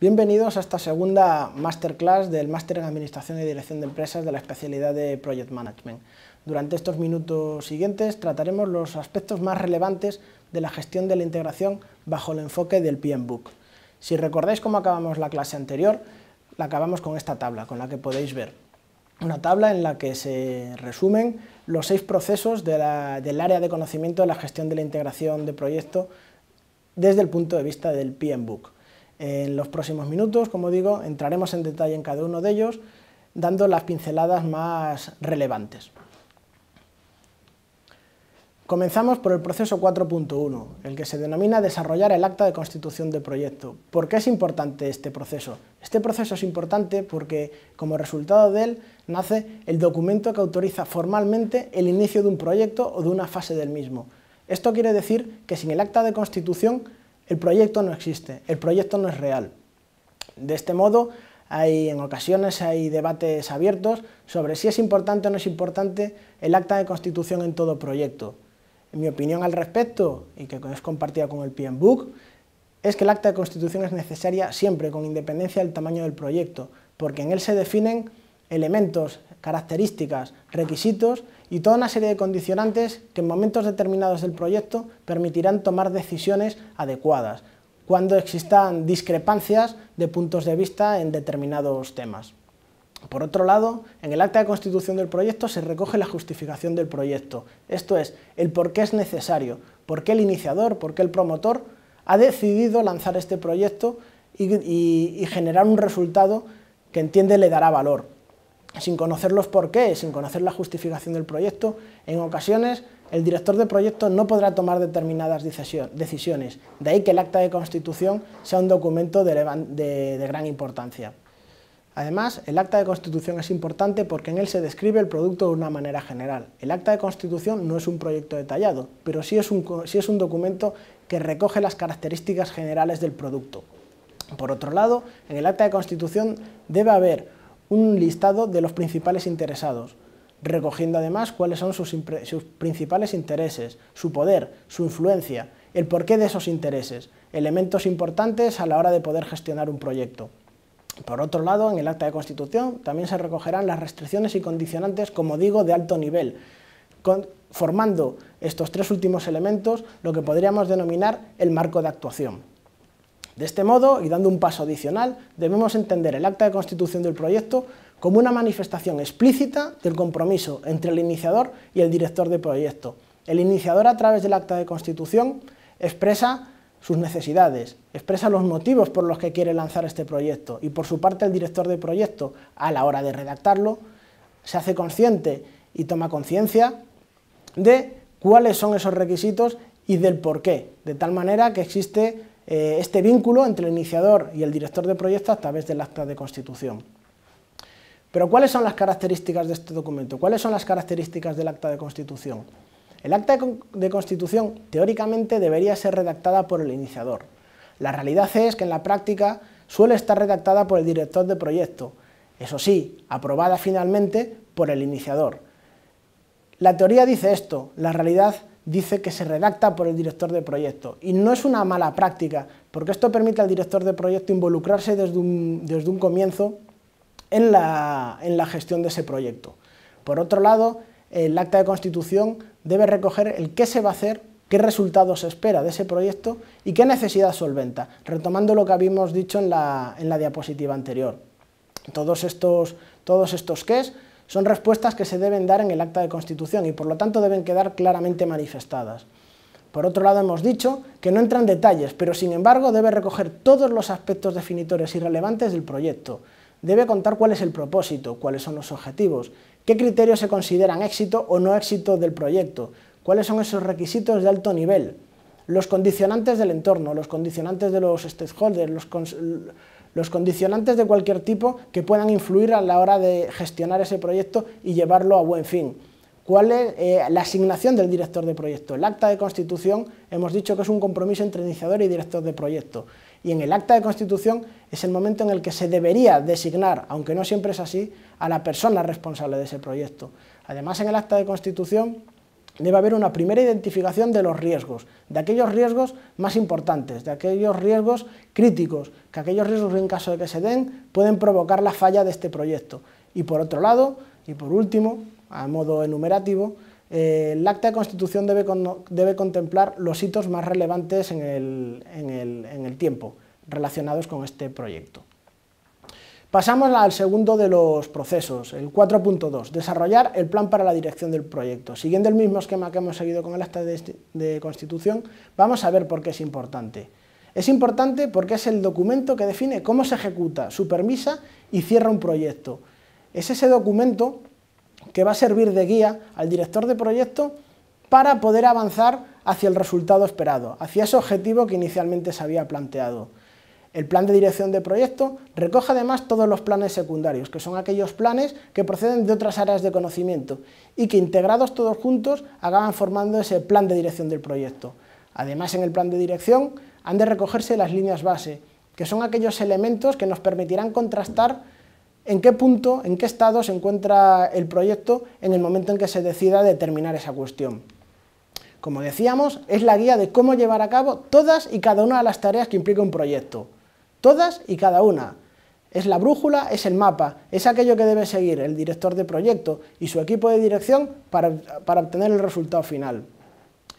Bienvenidos a esta segunda masterclass del Máster en Administración y Dirección de Empresas de la especialidad de Project Management. Durante estos minutos siguientes trataremos los aspectos más relevantes de la gestión de la integración bajo el enfoque del PM Book. Si recordáis cómo acabamos la clase anterior, la acabamos con esta tabla, con la que podéis ver. Una tabla en la que se resumen los seis procesos del área de conocimiento de la gestión de la integración de proyecto desde el punto de vista del PM en los próximos minutos, como digo, entraremos en detalle en cada uno de ellos, dando las pinceladas más relevantes. Comenzamos por el proceso 4.1, el que se denomina desarrollar el acta de constitución del proyecto. ¿Por qué es importante este proceso? Este proceso es importante porque como resultado de él nace el documento que autoriza formalmente el inicio de un proyecto o de una fase del mismo. Esto quiere decir que sin el acta de constitución el proyecto no existe, el proyecto no es real. De este modo, hay, en ocasiones hay debates abiertos sobre si es importante o no es importante el acta de constitución en todo proyecto. En mi opinión al respecto, y que es compartida con el Book, es que el acta de constitución es necesaria siempre, con independencia del tamaño del proyecto, porque en él se definen elementos, características, requisitos y toda una serie de condicionantes que en momentos determinados del proyecto permitirán tomar decisiones adecuadas cuando existan discrepancias de puntos de vista en determinados temas. Por otro lado, en el acta de constitución del proyecto se recoge la justificación del proyecto, esto es, el por qué es necesario, por qué el iniciador, por qué el promotor ha decidido lanzar este proyecto y, y generar un resultado que entiende le dará valor, sin conocer los porqués, sin conocer la justificación del proyecto, en ocasiones el director de proyecto no podrá tomar determinadas decisiones, de ahí que el acta de constitución sea un documento de, gran importancia. Además, el acta de constitución es importante porque en él se describe el producto de una manera general. El acta de constitución no es un proyecto detallado, pero sí sí es un documento que recoge las características generales del producto. Por otro lado, en el acta de constitución debe haber un listado de los principales interesados, recogiendo además cuáles son sus, principales intereses, su poder, su influencia, el porqué de esos intereses, elementos importantes a la hora de poder gestionar un proyecto. Por otro lado, en el acta de constitución también se recogerán las restricciones y condicionantes, como digo, de alto nivel, formando estos tres últimos elementos lo que podríamos denominar el marco de actuación. De este modo, y dando un paso adicional, debemos entender el acta de constitución del proyecto como una manifestación explícita del compromiso entre el iniciador y el director de proyecto. El iniciador, a través del acta de constitución, expresa sus necesidades, expresa los motivos por los que quiere lanzar este proyecto y por su parte el director de proyecto, a la hora de redactarlo, se hace consciente y toma conciencia de cuáles son esos requisitos y del por qué, de tal manera que existe eh, este vínculo entre el iniciador y el director de proyecto a través del acta de constitución. Pero ¿cuáles son las características de este documento? ¿Cuáles son las características del acta de constitución? El acta de constitución teóricamente debería ser redactada por el iniciador. La realidad es que en la práctica suele estar redactada por el director de proyecto, eso sí, aprobada finalmente por el iniciador. La teoría dice esto, la realidad dice que se redacta por el director de proyecto. Y no es una mala práctica, porque esto permite al director de proyecto involucrarse desde un, comienzo en la, gestión de ese proyecto. Por otro lado, el acta de constitución debe recoger el qué se va a hacer, qué resultados se espera de ese proyecto y qué necesidad solventa, retomando lo que habíamos dicho en la, diapositiva anterior. Todos estos, todos estos qués son respuestas que se deben dar en el acta de constitución y por lo tanto deben quedar claramente manifestadas. Por otro lado, hemos dicho que no entran detalles, pero sin embargo debe recoger todos los aspectos definitorios y relevantes del proyecto. Debe contar cuál es el propósito, cuáles son los objetivos, qué criterios se consideran éxito o no éxito del proyecto, cuáles son esos requisitos de alto nivel, los condicionantes del entorno, los condicionantes de los stakeholders, los los condicionantes de cualquier tipo que puedan influir a la hora de gestionar ese proyecto y llevarlo a buen fin. ¿Cuál es eh, la asignación del director de proyecto? El acta de constitución hemos dicho que es un compromiso entre iniciador y director de proyecto. Y en el acta de constitución es el momento en el que se debería designar, aunque no siempre es así, a la persona responsable de ese proyecto. Además, en el acta de constitución debe haber una primera identificación de los riesgos, de aquellos riesgos más importantes, de aquellos riesgos críticos, que aquellos riesgos en caso de que se den pueden provocar la falla de este proyecto. Y por otro lado, y por último, a modo enumerativo, eh, el acta de constitución debe, contemplar los hitos más relevantes en el tiempo relacionados con este proyecto. Pasamos al segundo de los procesos, el 4.2, desarrollar el plan para la dirección del proyecto. Siguiendo el mismo esquema que hemos seguido con el acta de, constitución, vamos a ver por qué es importante. Es importante porque es el documento que define cómo se ejecuta, supervisa y cierra un proyecto. Es ese documento que va a servir de guía al director de proyecto para poder avanzar hacia el resultado esperado, hacia ese objetivo que inicialmente se había planteado. El plan de dirección de proyecto recoge además todos los planes secundarios, que son aquellos planes que proceden de otras áreas de conocimiento y que integrados todos juntos acaban formando ese plan de dirección del proyecto. Además, en el plan de dirección han de recogerse las líneas base, que son aquellos elementos que nos permitirán contrastar en qué punto, en qué estado se encuentra el proyecto en el momento en que se decida determinar esa cuestión. Como decíamos, es la guía de cómo llevar a cabo todas y cada una de las tareas que implica un proyecto todas y cada una. Es la brújula, es el mapa, es aquello que debe seguir el director de proyecto y su equipo de dirección para, obtener el resultado final.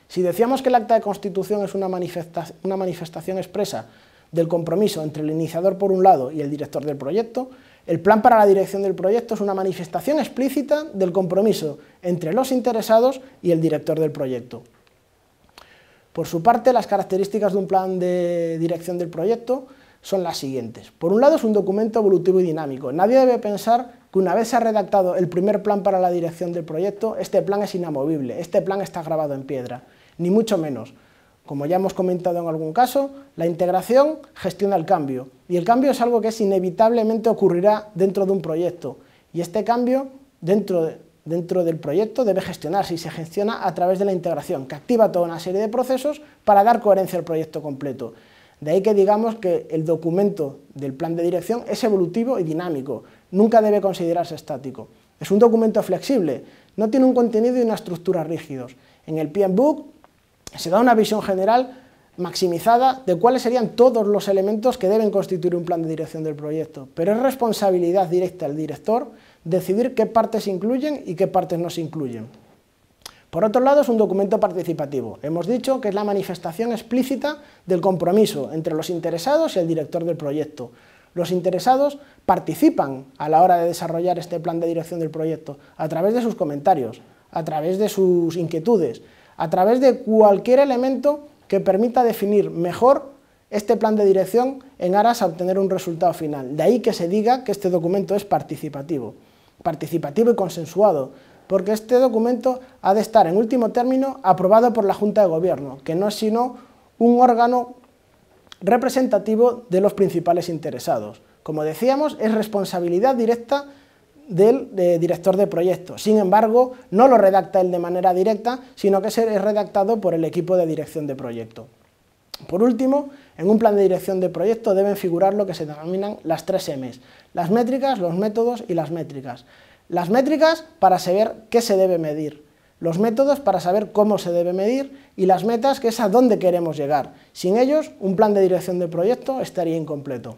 Si decíamos que el acta de constitución es una manifestación expresa del compromiso entre el iniciador por un lado y el director del proyecto, el plan para la dirección del proyecto es una manifestación explícita del compromiso entre los interesados y el director del proyecto. Por su parte, las características de un plan de dirección del proyecto son las siguientes. Por un lado es un documento evolutivo y dinámico. Nadie debe pensar que una vez se ha redactado el primer plan para la dirección del proyecto, este plan es inamovible, este plan está grabado en piedra, ni mucho menos. Como ya hemos comentado en algún caso, la integración gestiona el cambio, y el cambio es algo que inevitablemente ocurrirá dentro de un proyecto, y este cambio dentro, dentro del proyecto debe gestionarse y se gestiona a través de la integración, que activa toda una serie de procesos para dar coherencia al proyecto completo. De ahí que digamos que el documento del plan de dirección es evolutivo y dinámico, nunca debe considerarse estático. Es un documento flexible, no tiene un contenido y una estructura rígidos. En el PM Book se da una visión general maximizada de cuáles serían todos los elementos que deben constituir un plan de dirección del proyecto, pero es responsabilidad directa del director decidir qué partes incluyen y qué partes no se incluyen. Por otro lado, es un documento participativo. Hemos dicho que es la manifestación explícita del compromiso entre los interesados y el director del proyecto. Los interesados participan a la hora de desarrollar este plan de dirección del proyecto a través de sus comentarios, a través de sus inquietudes, a través de cualquier elemento que permita definir mejor este plan de dirección en aras a obtener un resultado final. De ahí que se diga que este documento es participativo. Participativo y consensuado, porque este documento ha de estar en último término aprobado por la Junta de Gobierno, que no es sino un órgano representativo de los principales interesados. Como decíamos, es responsabilidad directa del director de proyecto. Sin embargo, no lo redacta él de manera directa, sino que es redactado por el equipo de dirección de proyecto. Por último, en un plan de dirección de proyecto deben figurar lo que se denominan las tres M: las métricas, los métodos y las métricas. Las métricas para saber qué se debe medir, los métodos para saber cómo se debe medir y las metas que es a dónde queremos llegar. Sin ellos, un plan de dirección de proyecto estaría incompleto.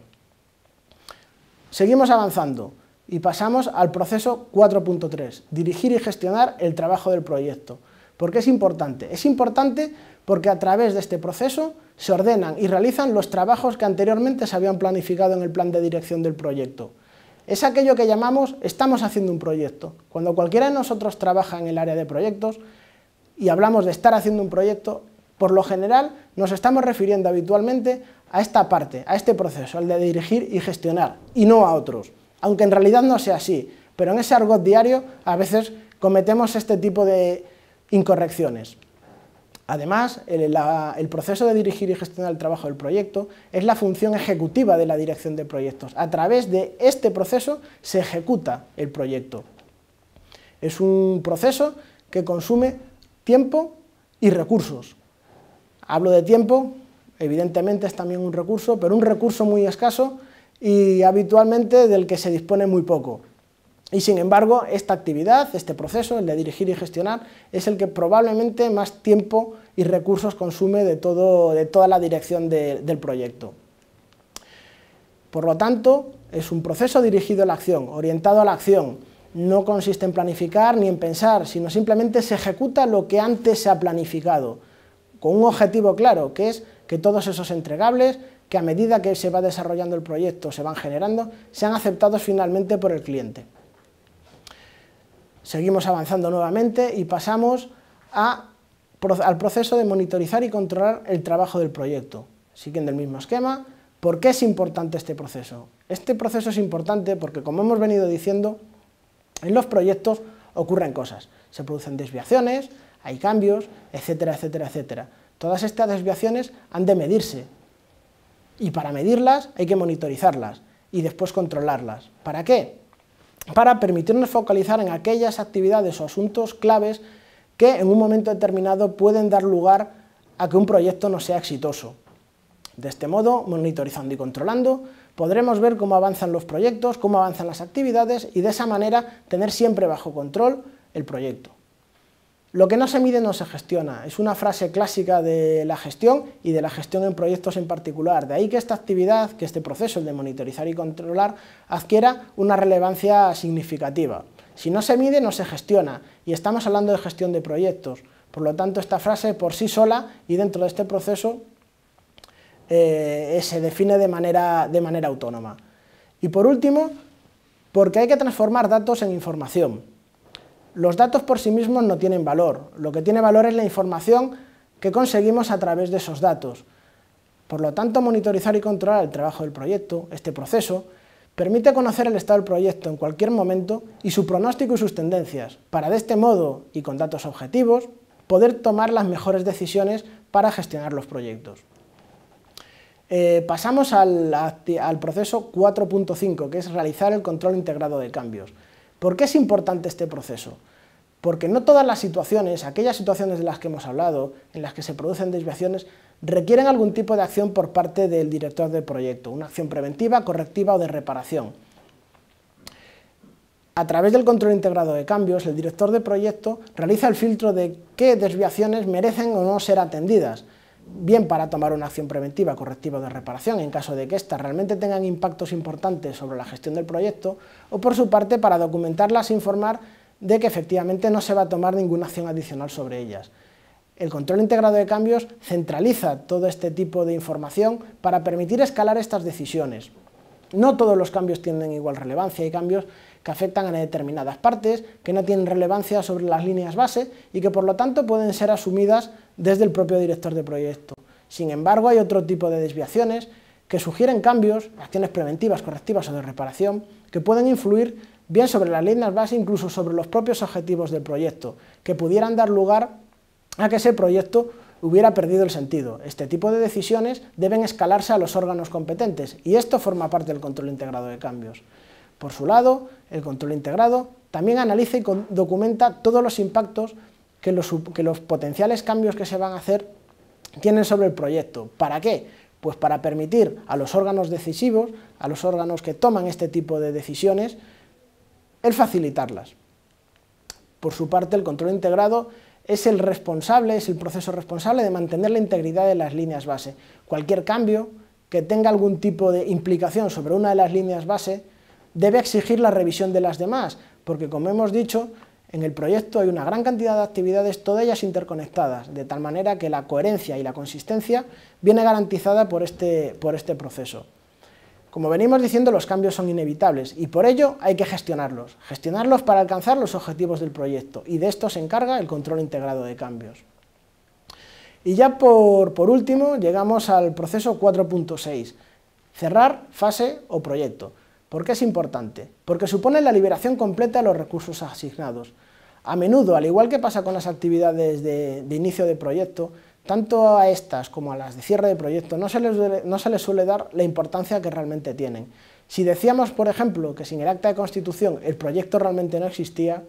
Seguimos avanzando y pasamos al proceso 4.3, dirigir y gestionar el trabajo del proyecto. ¿Por qué es importante? Es importante porque a través de este proceso se ordenan y realizan los trabajos que anteriormente se habían planificado en el plan de dirección del proyecto es aquello que llamamos estamos haciendo un proyecto. Cuando cualquiera de nosotros trabaja en el área de proyectos y hablamos de estar haciendo un proyecto, por lo general nos estamos refiriendo habitualmente a esta parte, a este proceso, al de dirigir y gestionar, y no a otros, aunque en realidad no sea así, pero en ese argot diario a veces cometemos este tipo de incorrecciones. Además, el, proceso de dirigir y gestionar el trabajo del proyecto es la función ejecutiva de la dirección de proyectos. A través de este proceso se ejecuta el proyecto. Es un proceso que consume tiempo y recursos. Hablo de tiempo, evidentemente es también un recurso, pero un recurso muy escaso y habitualmente del que se dispone muy poco. Y sin embargo, esta actividad, este proceso, el de dirigir y gestionar, es el que probablemente más tiempo y recursos consume de, toda la dirección del proyecto. Por lo tanto, es un proceso dirigido a la acción, orientado a la acción. No consiste en planificar ni en pensar, sino simplemente se ejecuta lo que antes se ha planificado, con un objetivo claro, que es que todos esos entregables, que a medida que se va desarrollando el proyecto, se van generando, sean aceptados finalmente por el cliente. Seguimos avanzando nuevamente y pasamos al proceso de monitorizar y controlar el trabajo del proyecto. Siguiendo el mismo esquema, ¿por qué es importante este proceso? Este proceso es importante porque, como hemos venido diciendo, en los proyectos ocurren cosas. Se producen desviaciones, hay cambios, etcétera, etcétera, etcétera. Todas estas desviaciones han de medirse y para medirlas hay que monitorizarlas y después controlarlas. ¿Para qué? para permitirnos focalizar en aquellas actividades o asuntos claves que en un momento determinado pueden dar lugar a que un proyecto no sea exitoso. De este modo, monitorizando y controlando, podremos ver cómo avanzan los proyectos, cómo avanzan las actividades y de esa manera tener siempre bajo control el proyecto. Lo que no se mide no se gestiona. Es una frase clásica de la gestión y de la gestión en proyectos en particular. De ahí que esta actividad, que este proceso, de monitorizar y controlar, adquiera una relevancia significativa. Si no se mide, no se gestiona. Y estamos hablando de gestión de proyectos. Por lo tanto, esta frase por sí sola y dentro de este proceso eh, se define de manera autónoma. Y por último, porque hay que transformar datos en información. Los datos por sí mismos no tienen valor, lo que tiene valor es la información que conseguimos a través de esos datos. Por lo tanto, monitorizar y controlar el trabajo del proyecto, este proceso, permite conocer el estado del proyecto en cualquier momento y su pronóstico y sus tendencias, para de este modo y con datos objetivos, poder tomar las mejores decisiones para gestionar los proyectos. Eh, pasamos al proceso 4.5, que es realizar el control integrado de cambios. ¿Por qué es importante este proceso? Porque no todas las situaciones, aquellas situaciones de las que hemos hablado, en las que se producen desviaciones, requieren algún tipo de acción por parte del director del proyecto, una acción preventiva, correctiva o de reparación. A través del control integrado de cambios, el director de proyecto realiza el filtro de qué desviaciones merecen o no ser atendidas, bien para tomar una acción preventiva correctiva o de reparación en caso de que éstas realmente tengan impactos importantes sobre la gestión del proyecto, o por su parte para documentarlas e informar de que efectivamente no se va a tomar ninguna acción adicional sobre ellas. El control integrado de cambios centraliza todo este tipo de información para permitir escalar estas decisiones. No todos los cambios tienen igual relevancia, hay cambios que afectan a determinadas partes, que no tienen relevancia sobre las líneas base y que por lo tanto pueden ser asumidas desde el propio director de proyecto. Sin embargo, hay otro tipo de desviaciones que sugieren cambios, acciones preventivas, correctivas o de reparación, que pueden influir bien sobre las líneas base, incluso sobre los propios objetivos del proyecto, que pudieran dar lugar a que ese proyecto hubiera perdido el sentido. Este tipo de decisiones deben escalarse a los órganos competentes y esto forma parte del control integrado de cambios. Por su lado, el control integrado también analiza y documenta todos los impactos que los, los potenciales cambios que se van a hacer tienen sobre el proyecto. ¿Para qué? Pues para permitir a los órganos decisivos, a los órganos que toman este tipo de decisiones, el facilitarlas. Por su parte, el control integrado es el responsable, es el proceso responsable de mantener la integridad de las líneas base. Cualquier cambio que tenga algún tipo de implicación sobre una de las líneas base debe exigir la revisión de las demás, porque como hemos dicho, en el proyecto hay una gran cantidad de actividades, todas ellas interconectadas, de tal manera que la coherencia y la consistencia viene garantizada por este, por este proceso. Como venimos diciendo, los cambios son inevitables y por ello hay que gestionarlos. Gestionarlos para alcanzar los objetivos del proyecto y de esto se encarga el control integrado de cambios. Y ya por, último llegamos al proceso 4.6, cerrar fase o proyecto. ¿Por qué es importante? Porque supone la liberación completa de los recursos asignados. A menudo, al igual que pasa con las actividades de inicio de proyecto, tanto a estas como a las de cierre de proyecto no se les, suele dar la importancia que realmente tienen. Si decíamos, por ejemplo, que sin el acta de constitución el proyecto realmente no existía,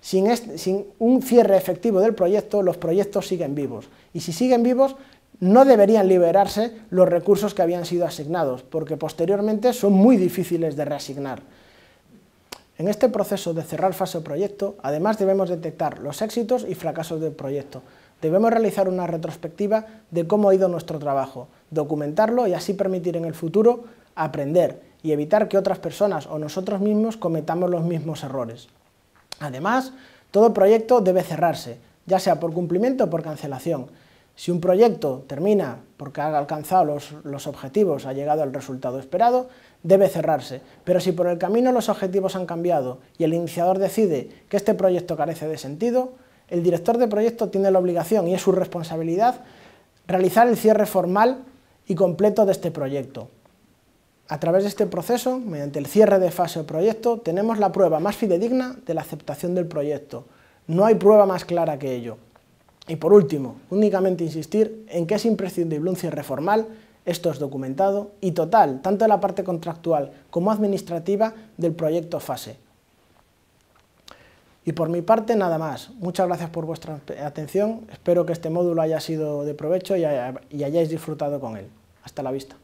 sin, sin, un cierre efectivo del proyecto, los proyectos siguen vivos. Y si siguen vivos, no deberían liberarse los recursos que habían sido asignados, porque posteriormente son muy difíciles de reasignar. En este proceso de cerrar fase o proyecto, además debemos detectar los éxitos y fracasos del proyecto. Debemos realizar una retrospectiva de cómo ha ido nuestro trabajo, documentarlo y así permitir en el futuro aprender y evitar que otras personas o nosotros mismos cometamos los mismos errores. Además, todo proyecto debe cerrarse, ya sea por cumplimiento o por cancelación. Si un proyecto termina porque ha alcanzado los, objetivos, ha llegado al resultado esperado, debe cerrarse. Pero si por el camino los objetivos han cambiado y el iniciador decide que este proyecto carece de sentido, el director de proyecto tiene la obligación y es su responsabilidad realizar el cierre formal y completo de este proyecto. A través de este proceso, mediante el cierre de fase o proyecto, tenemos la prueba más fidedigna de la aceptación del proyecto. No hay prueba más clara que ello. Y por último, únicamente insistir en que es imprescindible un cierre formal, esto es documentado, y total, tanto en la parte contractual como administrativa del proyecto fase. Y por mi parte nada más. Muchas gracias por vuestra atención. Espero que este módulo haya sido de provecho y, hayáis disfrutado con él. Hasta la vista.